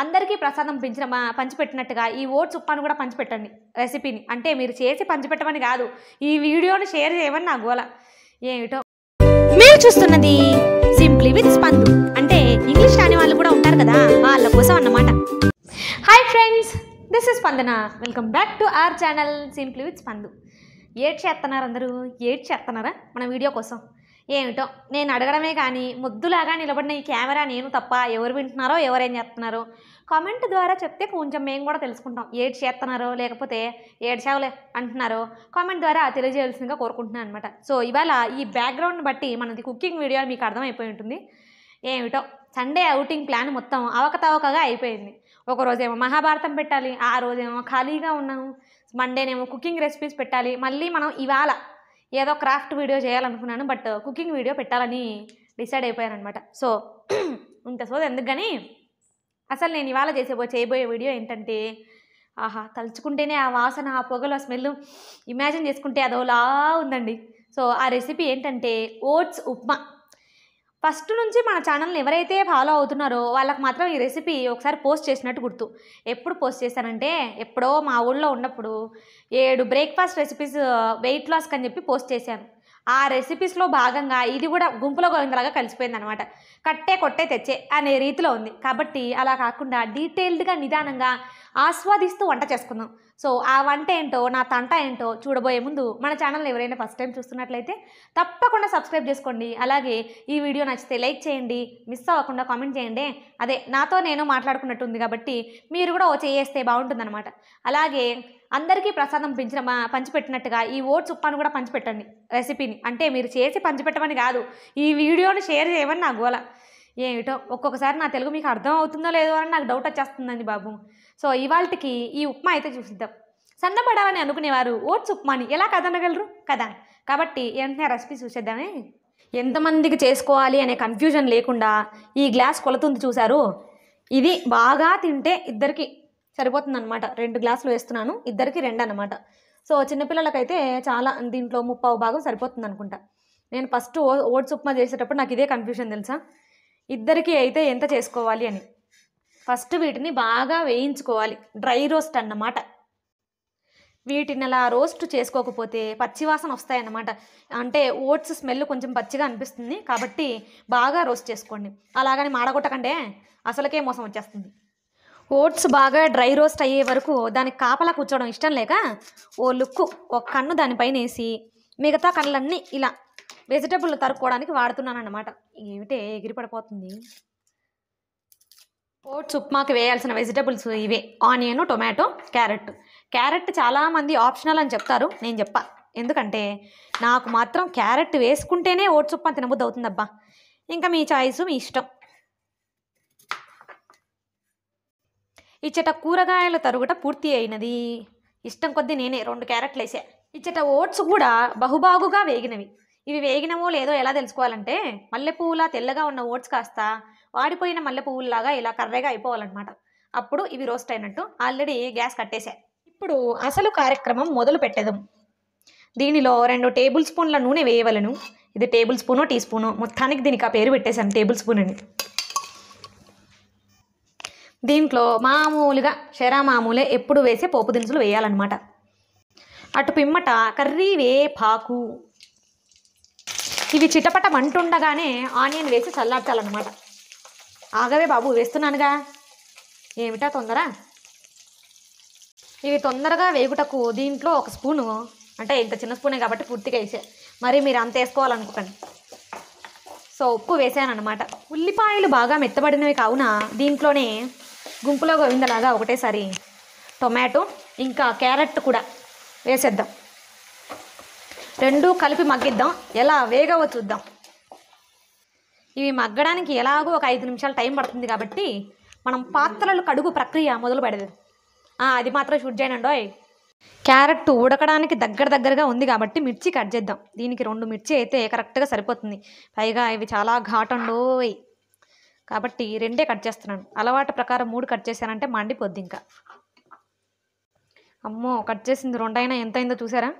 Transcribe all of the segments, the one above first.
అందరికీ ప్రసాదం పెంచిన పంచిపెట్టినట్టుగా ఈ ఓట్స్ ఉప్పాను కూడా పంచిపెట్టండి రెసిపీని అంటే మీరు చేసి పంచిపెట్టమని కాదు ఈ వీడియోని షేర్ చేయమని నా గోల ఏమిటో మీరు చూస్తున్నది సింప్లీ విత్ స్పందు అంటే ఇంగ్లీష్ రాని వాళ్ళు కూడా ఉంటారు కదా వాళ్ళ కోసం అన్నమాట hi friends this is Spandana welcome back to our channel simply with స్పందు ఏడ్ చేస్తున్నారు అందరూ ఏడ్ చేస్తున్నారా మన వీడియో కోసం ఏమిటో నేను అడగడమే కానీ ముద్దులాగా నిలబడిన ఈ కెమెరా నేను తప్ప ఎవరు వింటున్నారో ఎవరేం చేస్తున్నారో కామెంట్ ద్వారా చెప్తే కొంచెం మేము కూడా తెలుసుకుంటాం ఏడ్ చేస్తున్నారో లేకపోతే చేయలే అంటున్నారో కామెంట్ ద్వారా తెలియజేయాల్సిందిగా కోరుకుంటున్నాను అనమాట సో ఇవాళ ఈ బ్యాక్గ్రౌండ్ బట్టి మనది కుకింగ్ వీడియో మీకు అర్థమైపోయి ఉంటుంది ఏమిటో సండే అవుటింగ్ ప్లాన్ మొత్తం అవకతవకగా అయిపోయింది ఒకరోజేమో మహాభారతం పెట్టాలి ఆ రోజేమో ఖాళీగా ఉన్నాము మండేనేమో కుకింగ్ రెసిపీస్ పెట్టాలి మళ్ళీ మనం ఇవాళ ఏదో క్రాఫ్ట్ వీడియో చేయాలనుకున్నాను బట్ కుకింగ్ వీడియో పెట్టాలని డిసైడ్ అయిపోయాను అనమాట సో ఇంత సోదా ఎందుకు కానీ అసలు నేను ఇవాళ చేసే చేయబోయే వీడియో ఏంటంటే ఆహా తలుచుకుంటేనే ఆ వాసన ఆ పొగలు ఆ స్మెల్ ఇమాజిన్ చేసుకుంటే అదోలా ఉందండి సో ఆ రెసిపీ ఏంటంటే ఓట్స్ ఉప్మా ఫస్ట్ నుంచి మన ఛానల్ని ఎవరైతే ఫాలో అవుతున్నారో వాళ్ళకి మాత్రం ఈ రెసిపీ ఒకసారి పోస్ట్ చేసినట్టు గుర్తు ఎప్పుడు పోస్ట్ చేశానంటే ఎప్పుడో మా ఊళ్ళో ఉన్నప్పుడు ఏడు బ్రేక్ఫాస్ట్ రెసిపీస్ వెయిట్ లాస్కి అని చెప్పి పోస్ట్ చేశాను ఆ రెసిపీస్లో భాగంగా ఇది కూడా గుంపులో గోవిందలాగా కలిసిపోయింది అనమాట కట్టే కొట్టే తెచ్చే అనే రీతిలో ఉంది కాబట్టి అలా కాకుండా డీటెయిల్డ్గా నిదానంగా ఆస్వాదిస్తూ వంట చేసుకుందాం సో ఆ వంట ఏంటో నా తంట ఏంటో చూడబోయే ముందు మన ఛానల్ ఎవరైనా ఫస్ట్ టైం చూస్తున్నట్లయితే తప్పకుండా సబ్స్క్రైబ్ చేసుకోండి అలాగే ఈ వీడియో నచ్చితే లైక్ చేయండి మిస్ అవ్వకుండా కామెంట్ చేయండి అదే నాతో నేను మాట్లాడుకున్నట్టు ఉంది కాబట్టి మీరు కూడా ఓ చేస్తే బాగుంటుందన్నమాట అలాగే అందరికీ ప్రసాదం పెంచిన పంచిపెట్టినట్టుగా ఈ ఓట్స్ ఉప్పాను కూడా పంచిపెట్టండి రెసిపీని అంటే మీరు చేసి పంచిపెట్టమని కాదు ఈ వీడియోని షేర్ చేయమని నా గోల ఏమిటో ఒక్కొక్కసారి నా తెలుగు మీకు అర్థం అవుతుందో లేదో అని నాకు డౌట్ వచ్చేస్తుందండి బాబు సో ఇవాళకి ఈ ఉప్మా అయితే చూసిద్దాం సన్నపడాలని అనుకునేవారు ఓట్స్ ఉప్మాని ఎలా కదనగలరు కదా కాబట్టి వెంటనే రెసిపీ చూసేద్దామే ఎంతమందికి చేసుకోవాలి అనే కన్ఫ్యూజన్ లేకుండా ఈ గ్లాస్ కొలతుంది చూశారు ఇది బాగా తింటే ఇద్దరికి సరిపోతుందన్నమాట రెండు గ్లాసులు వేస్తున్నాను ఇద్దరికి రెండు అనమాట సో చిన్నపిల్లలకైతే చాలా దీంట్లో ముప్పావు భాగం సరిపోతుంది అనుకుంటా నేను ఫస్ట్ ఓట్స్ ఉప్మా చేసేటప్పుడు నాకు ఇదే కన్ఫ్యూజన్ తెలుసా ఇద్దరికి అయితే ఎంత చేసుకోవాలి అని ఫస్ట్ వీటిని బాగా వేయించుకోవాలి డ్రై రోస్ట్ అన్నమాట వీటిని అలా రోస్ట్ చేసుకోకపోతే పచ్చివాసన వస్తాయన్నమాట అంటే ఓట్స్ స్మెల్ కొంచెం పచ్చిగా అనిపిస్తుంది కాబట్టి బాగా రోస్ట్ చేసుకోండి అలాగని మాడగొట్టకండే అసలకే మోసం వచ్చేస్తుంది ఓట్స్ బాగా డ్రై రోస్ట్ అయ్యే వరకు దానికి కాపలా కూర్చోవడం ఇష్టం లేక ఓ లుక్ ఒక కన్ను దానిపైన వేసి మిగతా కళ్ళన్నీ ఇలా వెజిటబుల్ తరుక్కోవడానికి వాడుతున్నాను అనమాట ఏమిటే ఎగిరిపడిపోతుంది ఓట్స్ ఉప్మాకి వేయాల్సిన వెజిటబుల్స్ ఇవే ఆనియన్ టొమాటో క్యారెట్ క్యారెట్ చాలామంది ఆప్షనల్ అని చెప్తారు నేను చెప్పా ఎందుకంటే నాకు మాత్రం క్యారెట్ వేసుకుంటేనే ఓట్స్ ఉప్మా తినబుద్ధి అవుతుందబ్బా ఇంకా మీ చాయిస్ మీ ఇష్టం ఇచ్చట కూరగాయల తరుగుట పూర్తి అయినది ఇష్టం కొద్దీ నేనే రెండు క్యారెట్లు వేసా ఇచ్చట ఓట్స్ కూడా బహుబాగుగా వేగినవి ఇవి వేగినవో లేదో ఎలా తెలుసుకోవాలంటే మల్లెపువ్వులా తెల్లగా ఉన్న ఓట్స్ కాస్త వాడిపోయిన మల్లెపువ్వులాగా ఇలా కర్రెగా అయిపోవాలన్నమాట అప్పుడు ఇవి రోస్ట్ అయినట్టు ఆల్రెడీ గ్యాస్ కట్టేశా ఇప్పుడు అసలు కార్యక్రమం మొదలు పెట్టేదాం దీనిలో రెండు టేబుల్ స్పూన్ల నూనె వేయవలను ఇది టేబుల్ స్పూనో టీ స్పూను మొత్తానికి దీనికి ఆ పేరు పెట్టేశాను టేబుల్ స్పూన్ అని దీంట్లో మామూలుగా షెరా మామూలే ఎప్పుడు వేసే పోపు దినుసులు వేయాలన్నమాట అటు పిమ్మట కర్రీ వే పాకు ఇవి చిటపటం అంటుండగానే ఆనియన్ వేసి చల్లార్చాలన్నమాట ఆగవే బాబు వేస్తున్నానుగా ఏమిటా తొందర ఇవి తొందరగా వేగుటకు దీంట్లో ఒక స్పూను అంటే ఇంత చిన్న స్పూనే కాబట్టి పూర్తిగా వేసే మరి మీరు అంత వేసుకోవాలనుకోండి సో ఉప్పు వేసానమాట ఉల్లిపాయలు బాగా మెత్తబడినవి కావున దీంట్లోనే గుంపులో గోవిందలాగా ఒకటేసారి టొమాటో ఇంకా క్యారెట్ కూడా వేసేద్దాం రెండు కలిపి మగ్గిద్దాం ఎలా వేగవో చూద్దాం ఇవి మగ్గడానికి ఎలాగో ఒక ఐదు నిమిషాలు టైం పడుతుంది కాబట్టి మనం పాత్రలు కడుగు ప్రక్రియ మొదలు పెడదాం అది మాత్రం షూట్ చేయనండోయ్ క్యారెట్ ఉడకడానికి దగ్గర దగ్గరగా ఉంది కాబట్టి మిర్చి కట్ చేద్దాం దీనికి రెండు మిర్చి అయితే కరెక్ట్గా సరిపోతుంది పైగా ఇవి చాలా ఘాటండోయ్ కాబట్టి రెండే కట్ చేస్తున్నాను అలవాటు ప్రకారం మూడు కట్ చేశానంటే మండిపోద్ది ఇంకా అమ్మో కట్ చేసింది రెండైనా ఎంతైందో చూసారా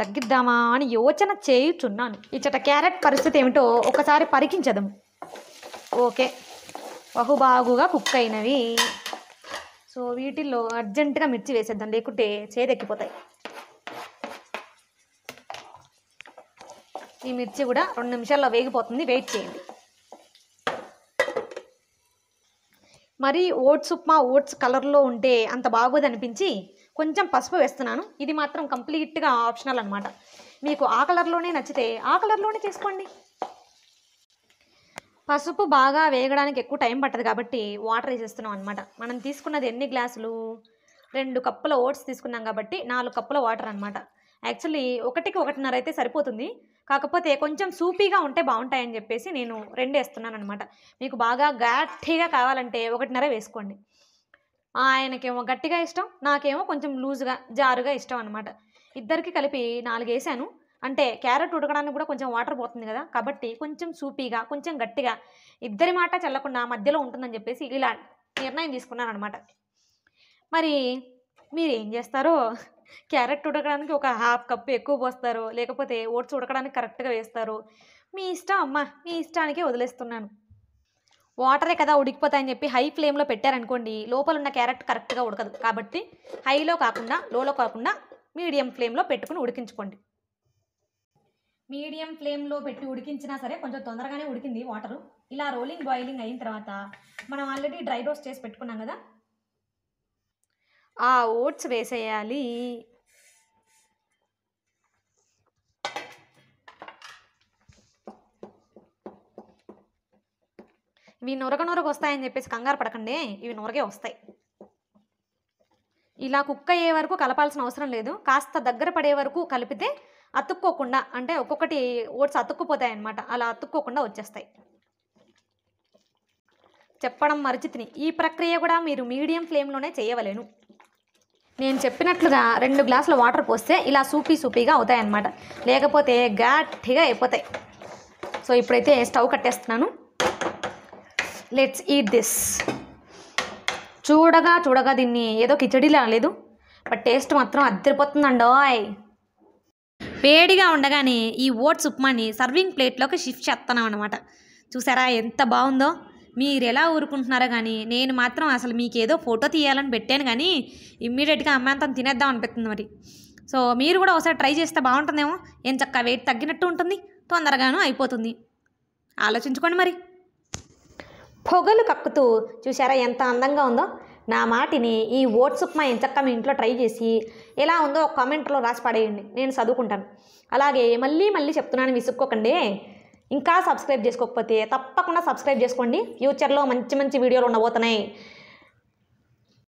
తగ్గిద్దామా అని యోచన చేయుచున్నాను ఇచ్చట క్యారెట్ పరిస్థితి ఏమిటో ఒకసారి పరికించదము ఓకే బహుబాగుగా కుక్ అయినవి సో వీటిల్లో అర్జెంటుగా మిర్చి వేసేద్దాం లేకుంటే చేదెక్కిపోతాయి ఈ మిర్చి కూడా రెండు నిమిషాల్లో వేగిపోతుంది వెయిట్ చేయండి మరి ఓట్స్ ఉప్మా ఓట్స్ కలర్లో ఉంటే అంత బాగోదు అనిపించి కొంచెం పసుపు వేస్తున్నాను ఇది మాత్రం కంప్లీట్గా ఆప్షనల్ అనమాట మీకు ఆ కలర్లోనే నచ్చితే ఆ కలర్లోనే తీసుకోండి పసుపు బాగా వేగడానికి ఎక్కువ టైం పట్టదు కాబట్టి వాటర్ వేసేస్తున్నాం అనమాట మనం తీసుకున్నది ఎన్ని గ్లాసులు రెండు కప్పుల ఓట్స్ తీసుకున్నాం కాబట్టి నాలుగు కప్పుల వాటర్ అనమాట యాక్చువల్లీ ఒకటికి ఒకటిన్నర అయితే సరిపోతుంది కాకపోతే కొంచెం సూపీగా ఉంటే బాగుంటాయని చెప్పేసి నేను రెండు వేస్తున్నాను అనమాట మీకు బాగా గట్టిగా కావాలంటే ఒకటిన్నర వేసుకోండి ఆయనకేమో గట్టిగా ఇష్టం నాకేమో కొంచెం లూజ్గా జారుగా ఇష్టం అనమాట ఇద్దరికి కలిపి నాలుగు వేసాను అంటే క్యారెట్ ఉడకడానికి కూడా కొంచెం వాటర్ పోతుంది కదా కాబట్టి కొంచెం సూపీగా కొంచెం గట్టిగా ఇద్దరి మాట చల్లకుండా మధ్యలో ఉంటుందని చెప్పేసి ఇలా నిర్ణయం తీసుకున్నాను అనమాట మరి మీరు ఏం చేస్తారో క్యారెట్ ఉడకడానికి ఒక హాఫ్ కప్ ఎక్కువ పోస్తారు లేకపోతే ఓట్స్ ఉడకడానికి కరెక్ట్గా వేస్తారు మీ ఇష్టం అమ్మ మీ ఇష్టానికే వదిలేస్తున్నాను వాటరే కదా ఉడికిపోతాయని చెప్పి హై ఫ్లేమ్లో పెట్టారనుకోండి లోపల ఉన్న క్యారెట్ కరెక్ట్గా ఉడకదు కాబట్టి హైలో కాకుండా లోలో కాకుండా మీడియం ఫ్లేమ్లో పెట్టుకుని ఉడికించుకోండి మీడియం ఫ్లేమ్లో పెట్టి ఉడికించినా సరే కొంచెం తొందరగానే ఉడికింది వాటరు ఇలా రోలింగ్ బాయిలింగ్ అయిన తర్వాత మనం ఆల్రెడీ డ్రై రోస్ట్ చేసి పెట్టుకున్నాం కదా ఆ ఓట్స్ వేసేయాలి ఇవి నొరక నొరగ వస్తాయని చెప్పేసి కంగారు పడకండి ఇవి నొరగే వస్తాయి ఇలా కుక్ అయ్యే వరకు కలపాల్సిన అవసరం లేదు కాస్త దగ్గర పడే వరకు కలిపితే అతుక్కోకుండా అంటే ఒక్కొక్కటి ఓట్స్ అతుక్కుపోతాయి అనమాట అలా అతుక్కోకుండా వచ్చేస్తాయి చెప్పడం మరిచి ఈ ప్రక్రియ కూడా మీరు మీడియం ఫ్లేమ్లోనే చేయవలేను నేను చెప్పినట్లుగా రెండు గ్లాసుల వాటర్ పోస్తే ఇలా సూపీ సూపీగా అవుతాయన్నమాట లేకపోతే గట్టిగా అయిపోతాయి సో ఇప్పుడైతే స్టవ్ కట్టేస్తున్నాను లెట్స్ ఈట్ దిస్ చూడగా చూడగా దీన్ని ఏదో కిచడీలా లేదు బట్ టేస్ట్ మాత్రం అద్దరిపోతుందండోయ్ వేడిగా ఉండగానే ఈ ఓట్స్ ఉప్మాని సర్వింగ్ ప్లేట్లోకి షిఫ్ట్ చేస్తున్నాం అనమాట చూసారా ఎంత బాగుందో మీరు ఎలా ఊరుకుంటున్నారో కానీ నేను మాత్రం అసలు మీకేదో ఫోటో తీయాలని పెట్టాను కానీ ఇమ్మీడియట్గా అమ్మాంతం తినేద్దాం అనిపిస్తుంది మరి సో మీరు కూడా ఒకసారి ట్రై చేస్తే బాగుంటుందేమో ఏం చక్క వెయిట్ తగ్గినట్టు ఉంటుంది తొందరగాను అయిపోతుంది ఆలోచించుకోండి మరి పొగలు కక్కుతూ చూసారా ఎంత అందంగా ఉందో నా మాటిని ఈ ఓట్స్ ఉప్మా చక్క మీ ఇంట్లో ట్రై చేసి ఎలా ఉందో ఒక కామెంట్లో రాసి పడేయండి నేను చదువుకుంటాను అలాగే మళ్ళీ మళ్ళీ చెప్తున్నాను విసుక్కోకండి ఇంకా సబ్స్క్రైబ్ చేసుకోకపోతే తప్పకుండా సబ్స్క్రైబ్ చేసుకోండి ఫ్యూచర్లో మంచి మంచి వీడియోలు ఉండబోతున్నాయి